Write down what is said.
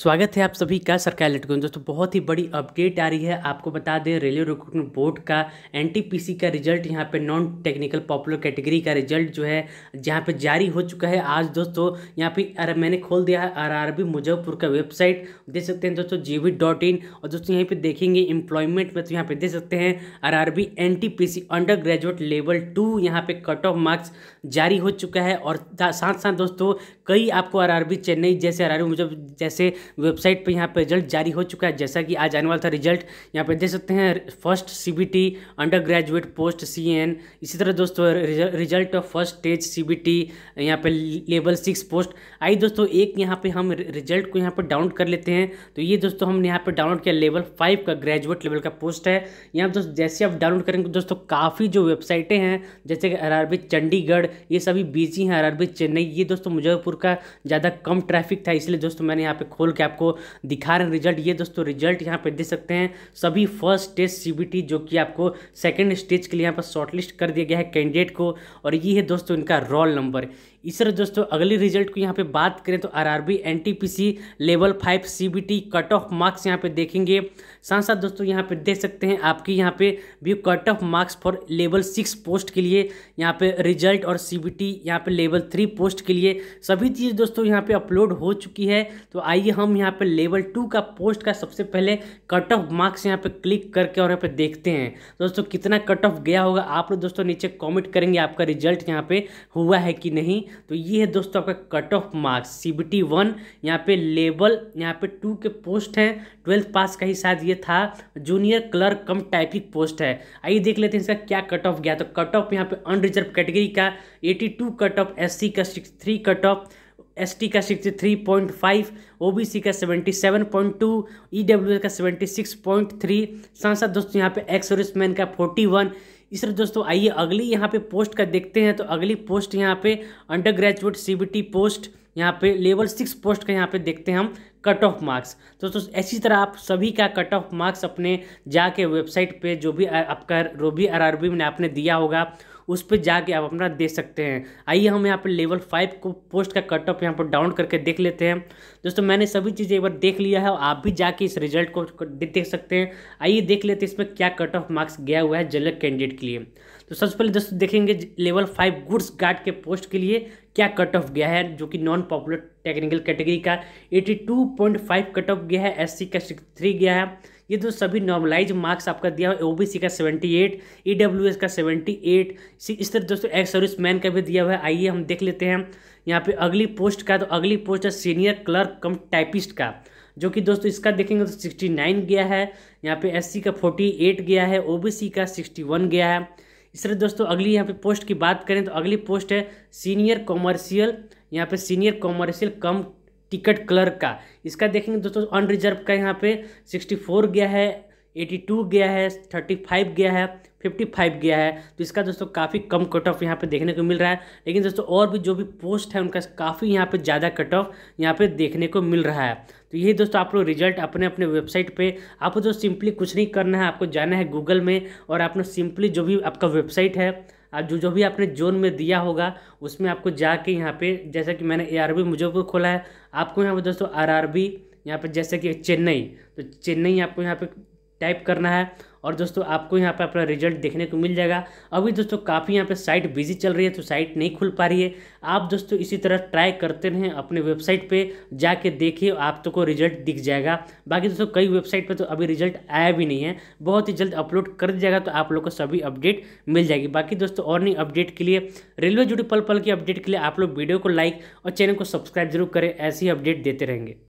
स्वागत है आप सभी का सरकार लटकों दोस्तों बहुत ही बड़ी अपडेट आ रही है आपको बता दें रेलवे रिक्रूटमेंट बोर्ड का एनटीपीसी का रिजल्ट यहाँ पे नॉन टेक्निकल पॉपुलर कैटेगरी का रिजल्ट जो है जहाँ पे जारी हो चुका है आज दोस्तों यहाँ पे अरे मैंने खोल दिया है आरआरबी मुजफ्फरपुर का वेबसाइट देख सकते हैं दोस्तों जी और दोस्तों यहीं पर देखेंगे एम्प्लॉयमेंट में तो यहाँ पर देख सकते हैं R R undergraduate level two यहाँ पर कट ऑफ मार्क्स जारी हो चुका है और साथ साथ दोस्तों कई आपको आर चेन्नई जैसे आर आर जैसे वेबसाइट पे यहाँ पे रिजल्ट जारी हो चुका है जैसा कि आज आने वाला था रिजल्ट यहाँ पे देख सकते हैं first CBT undergraduate post सीएन इसी तरह दोस्तों result of first stage CBT यहाँ पर लेवल सिक्स पोस्ट आई दोस्तों एक यहाँ पर हम रिजल्ट को यहाँ पर डाउनलोड कर लेते हैं तो ये दोस्तों हमने यहाँ पर डाउनलोड किया लेवल फाइव का ग्रेजुएट लेवल का पोस्ट है यहाँ दोस्तों जैसे आप डाउनलोड करेंगे दोस्तों काफ़ी जो वेबसाइटें हैं जैसे कि आर चंडीगढ़ ये सभी बिजी हैं आर चेन्नई ये दोस्तों मुजफ्फरपुर का ज़्यादा कम ट्रैफिक था इसलिए दोस्तों मैंने यहाँ पे खोल खोल के आपको दिखा रहे हैं रिजल्ट ये दोस्तों रिजल्ट यहाँ पे दे सकते हैं सभी फर्स्ट टेस्ट सीबीटी जो कि आपको सेकेंड स्टेज के लिए यहाँ पर शॉर्टलिस्ट कर दिया गया है कैंडिडेट को और ये है दोस्तों इनका रोल नंबर इस तरह दोस्तों अगली रिजल्ट की यहाँ पे बात करें तो RRB NTPC level five CBT cut off marks यहाँ पे देखेंगे साथ साथ दोस्तों यहाँ पे देख सकते हैं आपकी यहाँ पे भी cut off marks for level six post के लिए यहाँ पे रिजल्ट और सीबीटी यहाँ पर लेवल थ्री पोस्ट के लिए सभी चीज़ दोस्तों यहाँ पर अपलोड हो चुकी है तो आइए हम यहाँ पर लेवल टू का पोस्ट का सबसे पहले कट ऑफ मार्क्स यहाँ पर क्लिक करके और यहाँ पर देखते हैं दोस्तों कितना कट ऑफ गया होगा आप लोग दोस्तों नीचे कॉमेंट करेंगे आपका रिजल्ट यहाँ पर हुआ है कि नहीं तो ये है दोस्तों आपका cut off marks C B T one यहाँ पे लेवल यहाँ पे टू के पोस्ट हैं ट्वेल्थ पास का ही शायद ये था junior clerk cum type post है आइए देख लेते हैं इसका क्या कट ऑफ गया तो कट ऑफ यहाँ पे अनरिजर्व कैटेगरी का eighty two cut off S C का six three cut off S T का sixty three point five O B C का seventy seven point two E W S का seventy six point three साथ साथ दोस्तों यहाँ पे एक्स सर्विसमैन का फोर्टी वन इस दोस्तों आइए अगली यहाँ पे पोस्ट का देखते हैं तो अगली पोस्ट यहाँ पे अंडर ग्रेजुएट सी पोस्ट यहाँ पे लेवल सिक्स पोस्ट का यहाँ पे देखते हैं हम कट ऑफ मार्क्स तो दोस्तों ऐसी तरह आप सभी का कट ऑफ मार्क्स अपने जाके वेबसाइट पे जो भी आपका रोबी आर में आपने दिया होगा उस पर जाके आप अपना दे सकते हैं आइए हम यहाँ पर लेवल फाइव को पोस्ट का कट ऑफ यहाँ पर डाउन करके देख लेते हैं दोस्तों मैंने सभी चीज़ें एक बार देख लिया है और आप भी जाके इस रिजल्ट को देख सकते हैं आइए देख लेते हैं इसमें क्या कट ऑफ मार्क्स गया हुआ है जनरल कैंडिडेट के लिए तो सबसे पहले दोस्तों देखेंगे लेवल फाइव गुड्स गार्ड के पोस्ट के लिए क्या कट ऑफ गया है जो कि नॉन पॉपुलर टेक्निकल कैटेगरी का 82.5 कट ऑफ गया है एससी का 63 गया है ये दोस्तों सभी नॉर्मलाइज मार्क्स आपका दिया हुआ है ओ बी e सी का seventy eight E W S का सेवेंटी एट इस तरह दोस्तों एक्स सर्विस मैन का भी दिया हुआ है आइए हम देख लेते हैं यहाँ पे अगली पोस्ट का तो अगली पोस्ट है सीनियर क्लर्क कम टाइपिस्ट का जो कि दोस्तों इसका देखेंगे तो सिक्सटी नाइन गया है यहाँ पे एस का फोर्टी एट गया है ओ का सिक्सटी वन गया है इस तरह दोस्तों अगली यहाँ पे पोस्ट की बात करें तो अगली पोस्ट है सीनियर कॉमर्शियल यहाँ पे senior commercial cum ticket clerk का इसका देखेंगे दोस्तों अनरिजर्व का यहाँ पे सिक्सटी फोर गया है एटी टू गया है थर्टी फाइव गया है फिफ्टी फाइव गया है तो इसका दोस्तों काफ़ी कम कट ऑफ यहाँ पे देखने को मिल रहा है लेकिन दोस्तों और भी जो भी पोस्ट है उनका काफ़ी यहाँ पे ज़्यादा कट ऑफ यहाँ पे देखने को मिल रहा है तो यही दोस्तों आप लोग रिजल्ट अपने अपने वेबसाइट पे आपको जो तो सिंपली कुछ नहीं करना है आपको जाना है गूगल में और आपने सिंपली जो भी आपका वेबसाइट है आप जो जो भी आपने जोन में दिया होगा उसमें आपको जाके यहाँ पे जैसा कि मैंने ए आर बी मुजफ्फरपुर खोला है आपको यहाँ पे दोस्तों आर आर बी यहाँ पर जैसे कि चेन्नई तो चेन्नई आपको यहाँ पे टाइप करना है और दोस्तों आपको यहाँ पर अपना रिजल्ट देखने को मिल जाएगा अभी दोस्तों काफ़ी यहाँ पे साइट बिजी चल रही है तो साइट नहीं खुल पा रही है आप दोस्तों इसी तरह ट्राई करते रहें अपने वेबसाइट पे जाके देखिए आप तो को रिजल्ट दिख जाएगा बाकी दोस्तों कई वेबसाइट पे तो अभी रिजल्ट आया भी नहीं है बहुत ही जल्द अपलोड कर दिया जाएगा तो आप लोग को सभी अपडेट मिल जाएगी बाकी दोस्तों और नहीं अपडेट के लिए रेलवे जुड़ी पल पल की अपडेट के लिए आप लोग वीडियो को लाइक और चैनल को सब्सक्राइब जरूर करें ऐसी अपडेट देते रहेंगे